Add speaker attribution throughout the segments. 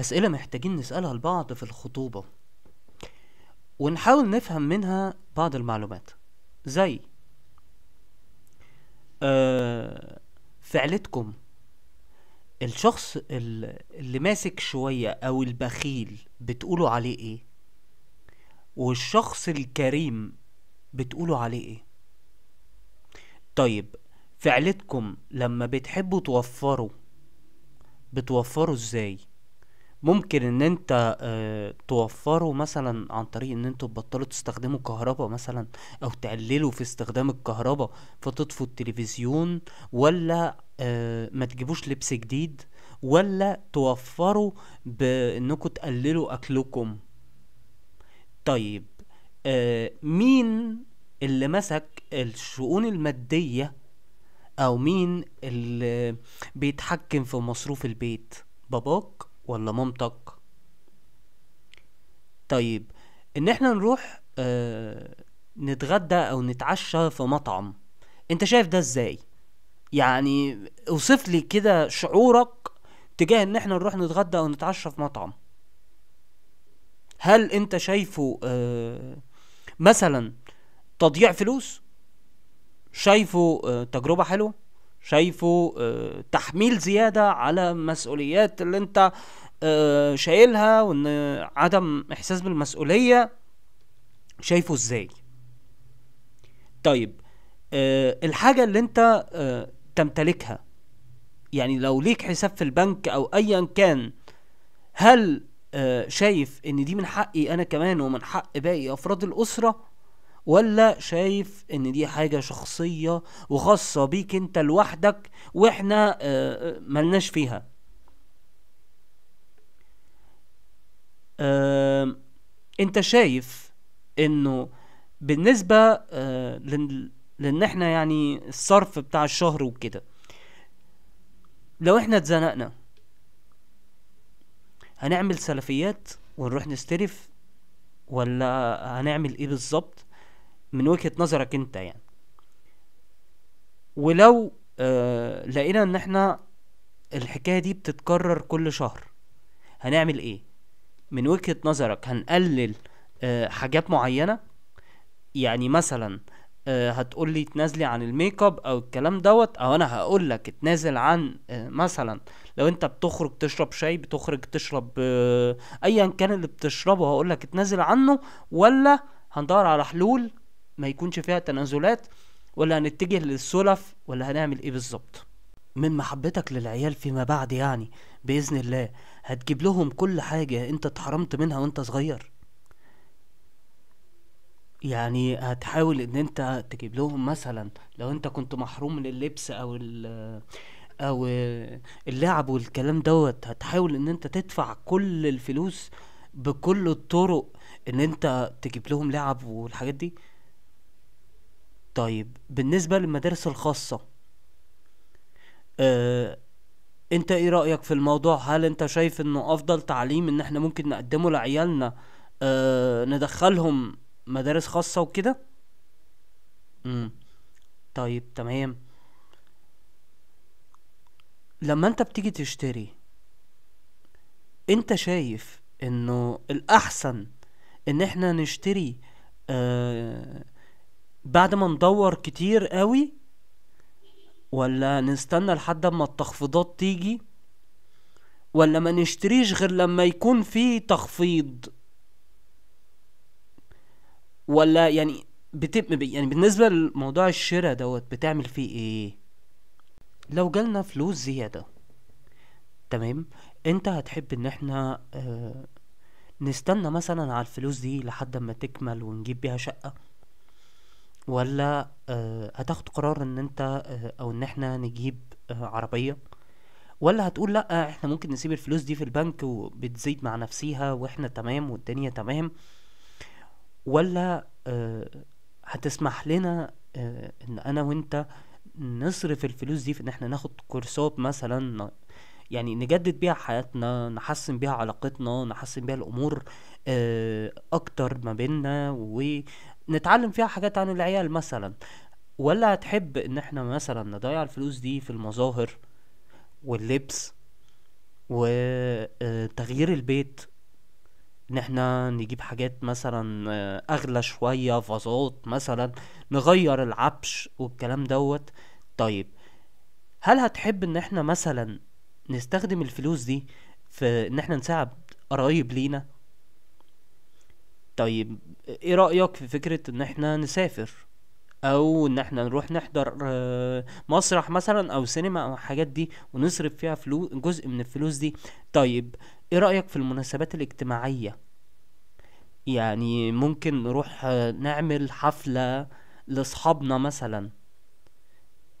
Speaker 1: أسئلة محتاجين نسألها لبعض في الخطوبة ونحاول نفهم منها بعض المعلومات زي آه فعلتكم الشخص اللي ماسك شوية أو البخيل بتقولوا عليه إيه والشخص الكريم بتقولوا عليه إيه طيب فعلتكم لما بتحبوا توفروا بتوفروا إزاي ممكن ان انت آه، توفره مثلا عن طريق ان انتوا تبطلوا تستخدموا كهرباء مثلا او تقللوا في استخدام الكهرباء فتطفوا التلفزيون ولا آه، ما تجيبوش لبس جديد ولا توفروا بانكم تقللوا اكلكم طيب آه، مين اللي مسك الشؤون المادية او مين اللي بيتحكم في مصروف البيت باباك ولا مامتك طيب ان احنا نروح آه نتغدى او نتعشى في مطعم انت شايف ده ازاي يعني اوصف لي كده شعورك تجاه ان احنا نروح نتغدى او نتعشى في مطعم هل انت شايفه آه مثلا تضييع فلوس شايفه آه تجربة حلوة شايفه آه، تحميل زيادة على مسؤوليات اللي انت آه، شايلها وان عدم احساس بالمسؤولية شايفه ازاي طيب آه، الحاجة اللي انت تمتلكها يعني لو ليك حساب في البنك او ايا كان هل شايف ان دي من حقي انا كمان ومن حق باقي افراد الاسرة ولا شايف ان دي حاجة شخصية وخاصة بيك انت لوحدك واحنا آه، آه، ملناش فيها انت شايف انه بالنسبة آه، لان احنا يعني الصرف بتاع الشهر وكده لو احنا اتزنقنا هنعمل سلفيات ونروح نستلف ولا هنعمل ايه بالظبط من وجهه نظرك انت يعني ولو آه لقينا ان احنا الحكايه دي بتتكرر كل شهر هنعمل ايه من وجهه نظرك هنقلل آه حاجات معينه يعني مثلا آه هتقول لي تنازلي عن الميك اب او الكلام دوت او انا هقول لك تنازل عن آه مثلا لو انت بتخرج تشرب شاي بتخرج تشرب آه ايا كان اللي بتشربه هقول لك تنازل عنه ولا هندور على حلول ما يكونش فيها تنازلات ولا هنتجه للسلف ولا هنعمل ايه بالظبط من محبتك للعيال فيما بعد يعني بإذن الله هتجيب لهم كل حاجة انت اتحرمت منها وانت صغير يعني هتحاول ان انت تجيب لهم مثلا لو انت كنت محروم من اللبس او ال او اللعب والكلام دوت هتحاول ان انت تدفع كل الفلوس بكل الطرق ان انت تجيب لهم لعب والحاجات دي طيب بالنسبة للمدارس الخاصة آه انت ايه رأيك في الموضوع هل انت شايف انه افضل تعليم ان احنا ممكن نقدمه لعيالنا آه ندخلهم مدارس خاصة وكده طيب تمام لما انت بتيجي تشتري انت شايف انه الاحسن ان احنا نشتري آه بعد ما ندور كتير قوي ولا نستنى لحد اما التخفيضات تيجي ولا ما نشتريش غير لما يكون في تخفيض ولا يعني بتب يعني بالنسبه لموضوع الشراء دوت بتعمل فيه ايه لو جالنا فلوس زياده تمام انت هتحب ان احنا اه نستنى مثلا على الفلوس دي لحد ما تكمل ونجيب بيها شقه ولا آه، هتاخد قرار ان انت آه، او ان احنا نجيب آه، عربيه ولا هتقول لا احنا ممكن نسيب الفلوس دي في البنك وبتزيد مع نفسيها واحنا تمام والدنيا تمام ولا هتسمح لنا ان انا وانت نصرف الفلوس دي في ان احنا ناخد كورسات مثلا يعني نجدد بيها حياتنا نحسن بيها علاقتنا نحسن بيها الامور اكتر ما بينا و نتعلم فيها حاجات عن العيال مثلا ولا هتحب ان احنا مثلا نضيع الفلوس دي في المظاهر واللبس وتغيير البيت ان احنا نجيب حاجات مثلا اغلى شوية فازات مثلا نغير العبش والكلام دوت طيب هل هتحب ان احنا مثلا نستخدم الفلوس دي في ان احنا نساعد قرايب لينا طيب ايه رأيك في فكرة ان احنا نسافر او ان احنا نروح نحضر آه، مسرح مثلا او سينما او الحاجات دي ونصرف فيها فلوس جزء من الفلوس دي طيب ايه رأيك في المناسبات الاجتماعية يعني ممكن نروح آه، نعمل حفلة لاصحابنا مثلا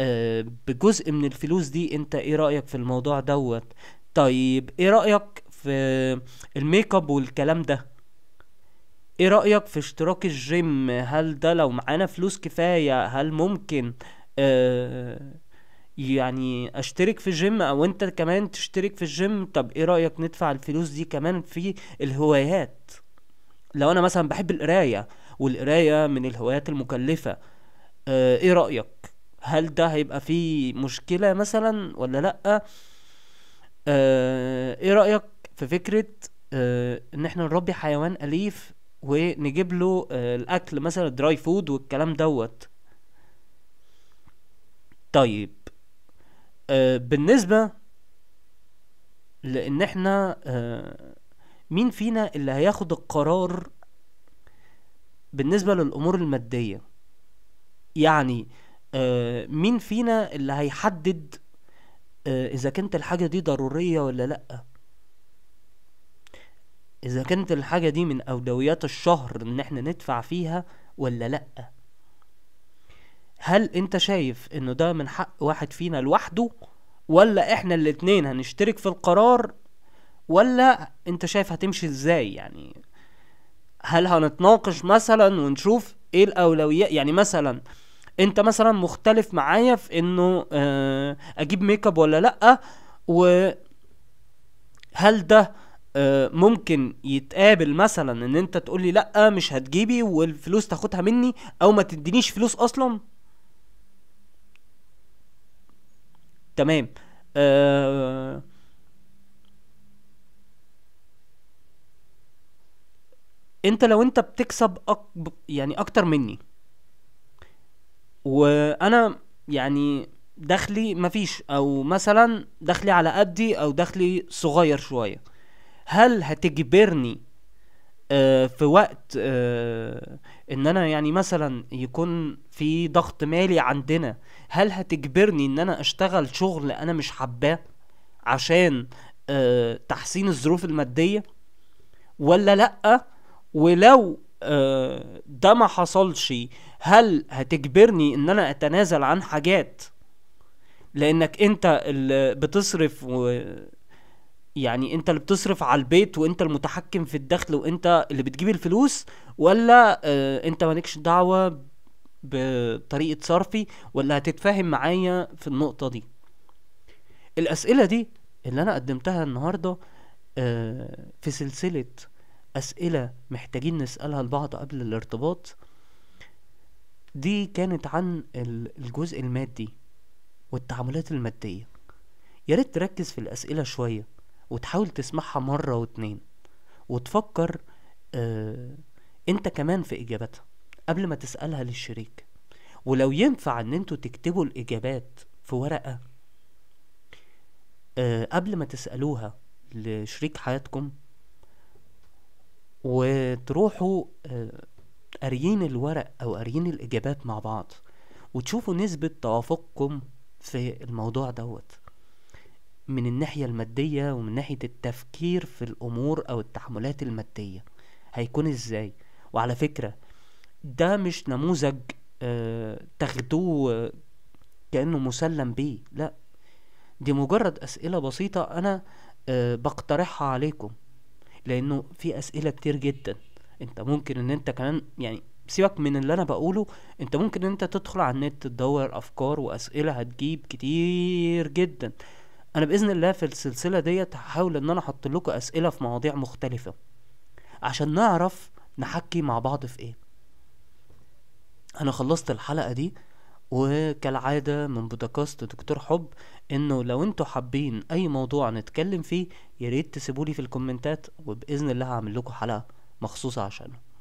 Speaker 1: آه، بجزء من الفلوس دي انت ايه رأيك في الموضوع دوت طيب ايه رأيك في الميك اب والكلام ده ايه رأيك في اشتراك الجيم هل ده لو معانا فلوس كفاية هل ممكن آه يعني اشترك في جيم او انت كمان تشترك في الجيم طب ايه رأيك ندفع الفلوس دي كمان في الهوايات لو انا مثلا بحب القراية والقراية من الهوايات المكلفة آه ايه رأيك هل ده هيبقى فيه مشكلة مثلا ولا لأ آه ايه رأيك في فكرة آه ان احنا نربي حيوان اليف ونجيب له آه، الاكل مثلا دراي فود والكلام دوت طيب آه، بالنسبه لان احنا آه، مين فينا اللي هياخد القرار بالنسبه للامور الماديه يعني مين فينا اللي هيحدد اذا كانت الحاجه دي ضروريه ولا لا اذا كانت الحاجه دي من اولويات الشهر ان احنا ندفع فيها ولا لا هل انت شايف انه ده من حق واحد فينا لوحده ولا احنا الاتنين هنشترك في القرار ولا انت شايف هتمشي ازاي يعني هل هنتناقش مثلا ونشوف ايه الاولويات يعني مثلا انت مثلا مختلف معايا في انه آه، اجيب ميك اب ولا لا وهل ده آه، ممكن يتقابل مثلا ان انت تقول لي لا مش هتجيبي والفلوس تاخدها مني او ما تدينيش فلوس اصلا تمام آه انت لو انت بتكسب أكب يعني اكتر مني وانا يعني دخلي مفيش او مثلا دخلي على قدي او دخلي صغير شويه هل هتجبرني آه، في وقت آه، ان انا يعني مثلا يكون في ضغط مالي عندنا هل هتجبرني ان انا اشتغل شغل انا مش حباه عشان آه، تحسين الظروف الماديه ولا لا ولو ده ما حصلش هل هتجبرني ان انا اتنازل عن حاجات لانك انت اللي بتصرف و يعني انت اللي بتصرف على البيت وانت المتحكم في الدخل وانت اللي بتجيب الفلوس ولا اه انت مالكش دعوه بطريقه صرفي ولا هتتفاهم معايا في النقطه دي الاسئله دي اللي انا قدمتها النهارده اه في سلسله اسئله محتاجين نسالها لبعض قبل الارتباط دي كانت عن الجزء المادي والتعاملات الماديه يا ريت تركز في الأسئلة شوية وتحاول تسمعها مرة واتنين وتفكر آه انت كمان في اجابتها قبل ما تسألها للشريك ولو ينفع ان انتوا تكتبوا الاجابات في ورقة آه قبل ما تسألوها لشريك حياتكم وتروحوا آه قاريين الورق او قاريين الاجابات مع بعض وتشوفوا نسبة توافقكم في الموضوع دوت من الناحية المادية ومن ناحية التفكير في الأمور أو التحملات المادية هيكون إزاي وعلى فكرة ده مش نموذج آه، تاخدوه آه، كأنه مسلم بيه لا دي مجرد أسئلة بسيطة أنا آه، بقترحها عليكم لأنه في أسئلة كتير جدا انت ممكن ان انت كمان يعني سيبك من اللي انا بقوله انت ممكن ان انت تدخل على النت تدور افكار واسئله هتجيب كتير جدا انا باذن الله في السلسله ديت هحاول ان انا احط لكم اسئله في مواضيع مختلفه عشان نعرف نحكي مع بعض في ايه انا خلصت الحلقه دي وكالعادة من بودكاست دكتور حب انه لو انتوا حابين اي موضوع نتكلم فيه ياريت تسيبولي في الكومنتات وباذن الله هعمل لكم حلقة مخصوصة عشانه